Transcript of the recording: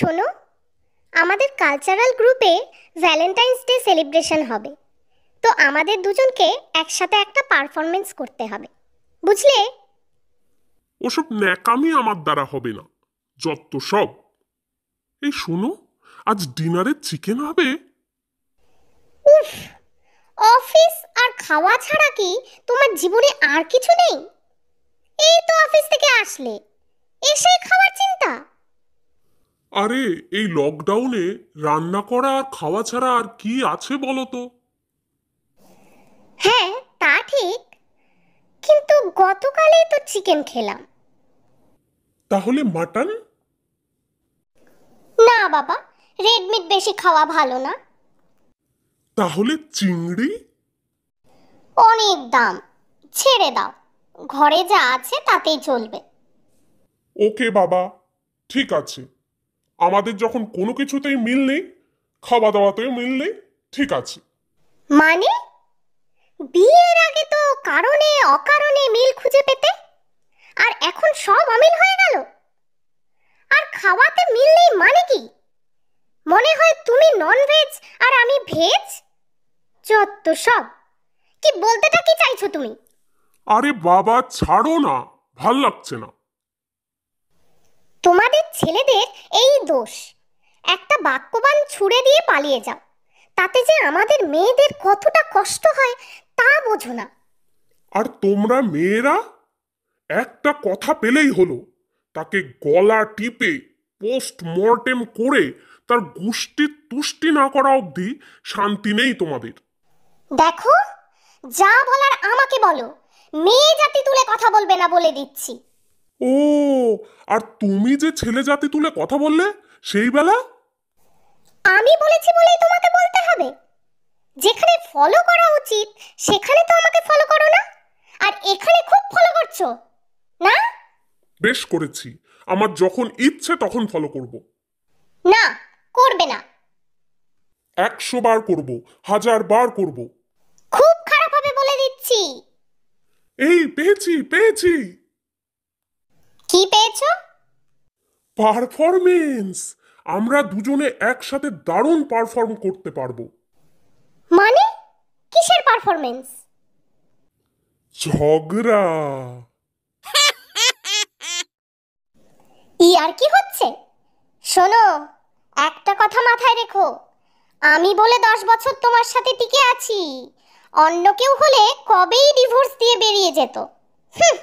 শোনো আমাদের কালচারাল গ্রুপে ভ্যালেন্টাইন্স ডে সেলিব্রেশন হবে তো আমাদের দুজনকে একসাথে একটা পারফরমেন্স করতে হবে বুঝলে ওসব ন্যাকামি আমার দ্বারা হবে না যত সব এই শোনো আজ ডিনারে চিকেন হবে উফ অফিস আর খাওয়া ছাড়া কি তোমার জীবনে আর কিছু নেই এই তো অফিস থেকে আসলে এসে খাবার আরে এই লকডাউনে রান্না করা আর খাওয়া ছাড়া আর কি আছে বলো তো হ্যাঁ তা ঠিক কিন্তু গতকালই তো চিকেন খেলাম তাহলে মাটন না বাবা রেড মিট বেশি খাওয়া ভালো না তাহলে চিংড়ি অনেক দাম ছেড়ে দাও ঘরে যা আছে তাতেই চলবে ওকে বাবা ঠিক আছে আমাদের যখন কোনো কিছুতেই মিল নেই খাওয়া দাওয়াতেও মিল নেই ঠিক আছে মানে বিয়ের আগে তো কারণে অকারণে মিল খুঁজে পেতে আর এখন সব অমিল হয়ে গেল আর খাওয়াতে মিল নেই মানে কি মনে হয় তুমি ননভেজ আর আমি ভেজ যত সব কি বলতেটা কি চাইছো তুমি আরে বাবা ছাড়ো না ভাল লাগছে না তোমাদের ছেলেদের এই দোষ একটা বাক্যবান ছুড়ে দিয়ে পালিয়ে যাও তাতে যে আমাদের মেয়েদের কতটা কষ্ট হয় তা বোঝো না আর তোমরা মেয়েরা একটা কথা পেলেই হলো তাকে গলা টিপে পোস্ট মর্টেম করে তার গুষ্টি তুষ্টি না করা অবধি শান্তি নেই তোমাদের দেখো যা বলার আমাকে বলো মেয়ে জাতি তুলে কথা বলবে না বলে দিচ্ছি ও আর তুমি যে ছেলে জাতি তুলে কথা বললে সেই বেলা আমি বলেছি বলে তোমাকে বলতে হবে যেখানে ফলো করা উচিত সেখানে তো আমাকে ফলো করো না আর এখানে খুব ফলো করছো না বেশ করেছি আমার যখন ইচ্ছে তখন ফলো করব না করবে না একশো বার করব হাজার বার করব খুব খারাপ হবে বলে দিচ্ছি এই পেয়েছি পেয়েছি কি পেয়েছো পারফরমেন্স আমরা দুজনে একসাথে দারুণ পারফর্ম করতে পারবো মানে কিসের পারফরমেন্স ঝগড়া ই আর কি হচ্ছে শোনো একটা কথা মাথায় রেখো আমি বলে দশ বছর তোমার সাথে টিকে আছি অন্য কেউ হলে কবেই ডিভোর্স দিয়ে বেরিয়ে যেত হুম